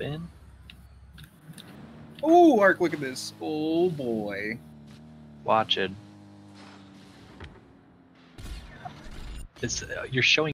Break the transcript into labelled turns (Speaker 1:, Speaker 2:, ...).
Speaker 1: in. Oh, Ark, look at this. Oh boy. Watch it.
Speaker 2: It's, uh, you're showing